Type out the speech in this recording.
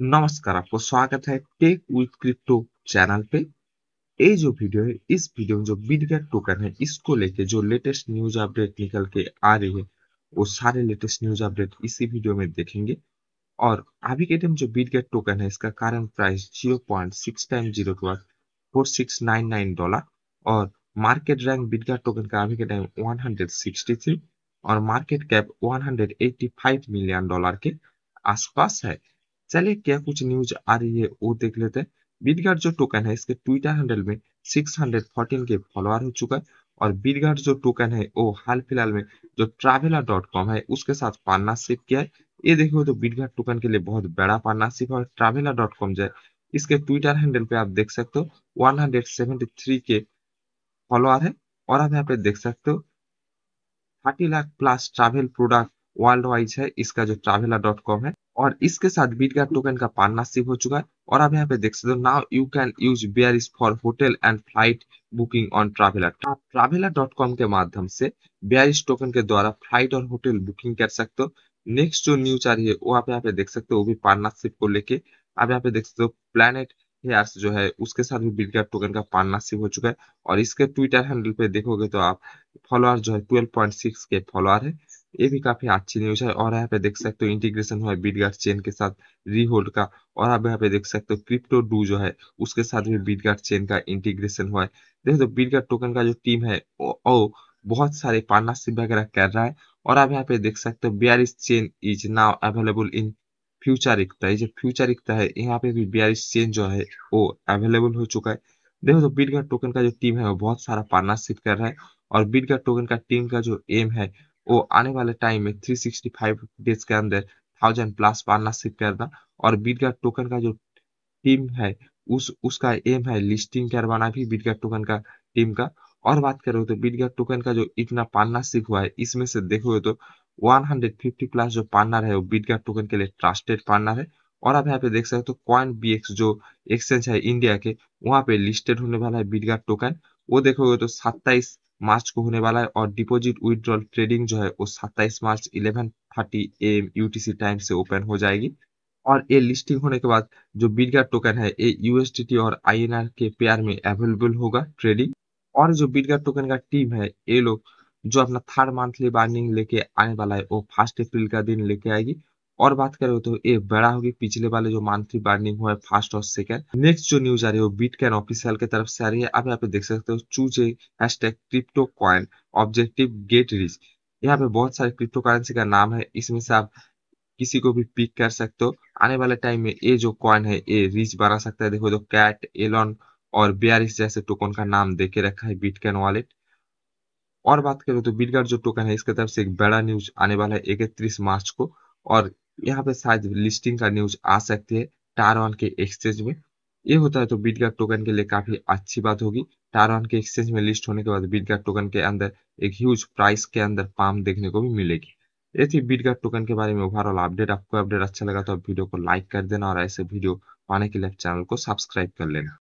नमस्कार आपको स्वागत है टेक विथ क्रिप्टो चैनल पे ये जो वीडियो है इस वीडियो में जो बिटकॉइन टोकन है इसको लेके जो लेटेस्ट न्यूज अपडेट निकल के आ रही है वो सारे लेटेस्ट न्यूज अपडेट इसी वीडियो में देखेंगे और अभी के टाइम जो बिटकॉइन टोकन है इसका current price zero point six time zero के बाद four six nine nine dollar और मार्केट रैंक बिटकॉइन टोकन का अभी के time one hundred sixty three और market cap one hundred eighty five million dollar के आसपास है चलिए क्या कुछ न्यूज आ रही है वो देख लेते हैं बीटगार्ड जो टोकन है इसके ट्विटर हैंडल में 614 के फॉलोअर हो चुका है और बीटगार्ड जो टोकन है वो हाल फिलहाल में जो ट्रेवलर डॉट कॉम है उसके साथ पार्टनरशिप किया है ये देखो तो बीटगार्ड टोकन के लिए बहुत बड़ा पार्टनरशिप है और डॉट कॉम जो है इसके ट्विटर हैंडल पे आप देख सकते हो थ्री के फॉलोअर है और आप यहाँ पे देख सकते हो thirty lakh plus travel product world wise है इसका जो ट्रावेलर डॉट कॉम है और इसके साथ बीटगैप टोकन का पार्टनरशिप हो चुका है और आप यहाँ पे देख सकते हो now you can use bear for hotel and flight booking on traveler आप ट्रावेलर डॉट कॉम के माध्यम से बियर टोकन के द्वारा फ्लाइट और होटल बुकिंग कर सकते हो नेक्स्ट जो न्यूज आ रही है वो आप यहाँ पे देख सकते हो वो भी पार्टनरशिप को लेके आप यहाँ पे देख सकते हो प्लानट हेयर्स जो है उसके साथ भी बिटगैप टोकन का पार्टनरशिप हो चुका है और इसके ट्विटर हैंडल पे देखोगे तो आप फॉलोअर जो है 12.6 के फॉलोअर है ये भी काफी अच्छी न्यूज है और यहाँ पे देख सकते हो इंटीग्रेशन हुआ है बीटगार्ड चेन के साथ रीहोल्ड का और आप यहाँ पे देख सकते हो क्रिप्टो डू जो है उसके साथ भी बीटगार्ड चेन का इंटीग्रेशन हुआ है देख दो बीटगार्ड टोकन का जो टीम है ओ, बहुत सारे पार्टनरशिप वगैरह कर रहा है और आप यहाँ पे देख सकते हो bearish chain is now available in future इकता है जो फ्यूचर इकता है यहाँ पे भी बियरिस चेन जो है वो अवेलेबल हो चुका है देखो तो बीटगार्ड टोकन का जो टीम है वो बहुत सारा पार्टनरशिप कर रहा है और बीटगार्ड टोकन का टीम का जो एम है वो आने वाले टाइम में 365 डेज के अंदर थाउजेंड प्लस पार्टनरशिप करना और बीटगेट टोकन का जो टीम है उस उसका एम है लिस्टिंग करवाना भी बीटगेट टोकन का टीम का और बात करो तो बीटगेट टोकन का जो इतना पार्टनरशिप हुआ है इसमें से देखोगे तो 150 प्लस जो पार्टनर है वो बीटगेट टोकन के लिए ट्रस्टेड पार्टनर है और आप यहाँ पे देख सकते हो कॉइन तो बी जो एक्सचेंज है इंडिया के वहाँ पे लिस्टेड होने वाला है बीटगेट टोकन वो देखोगे तो सत्ताईस मार्च को होने वाला है और डिपॉजिट विड्रॉल ट्रेडिंग जो है वो 27 मार्च 11:30 एम यू टाइम से ओपन हो जाएगी और ये लिस्टिंग होने के बाद जो बिटगा टोकन है ये यूएसटी और आई के पेयर में अवेलेबल होगा ट्रेडिंग और जो बिटगा टोकन का टीम है ये लोग जो अपना थर्ड मंथली बार्निंग लेके आने वाला है वो फर्स्ट अप्रैल का दिन लेके आएगी और बात करें तो ये बड़ा होगी पिछले वाले जो मंथली बार्निंग हुआ है फर्स्ट और सेकंड नेक्स्ट जो न्यूज आ रही है वो बीट कैन ऑफिसियल की तरफ से आ रही है आप यहाँ पे देख सकते हो choose a hash tag crypto coin objective get rich यहाँ पे बहुत सारे क्रिप्टो करेंसी का नाम है इसमें से आप किसी को भी पिक कर सकते हो आने वाले टाइम में ये जो कॉइन है ये रिच बना सकता है देखो जो कैट एलॉन और बियारिस जैसे टोकन का नाम दे के रखा है बिटकॉइन वॉलेट और बात करें तो बिटगार्ड जो टोकन है इसके तरफ से एक बड़ा न्यूज आने वाला है इकतीस मार्च को और यहाँ पे शायद लिस्टिंग का न्यूज आ सकती है वन के एक्सचेंज में ये होता है तो गार्ड टोकन के लिए काफी अच्छी बात होगी टारॉन के एक्सचेंज में लिस्ट होने के बाद गार्ड टोकन के अंदर एक ह्यूज प्राइस के अंदर पाम देखने को भी मिलेगी ये थी गार्ड टोकन के बारे में ओवरऑल अपडेट आपको अपडेट अच्छा लगा तो वीडियो को लाइक कर देना और ऐसे वीडियो पाने के लिए चैनल को सब्सक्राइब कर लेना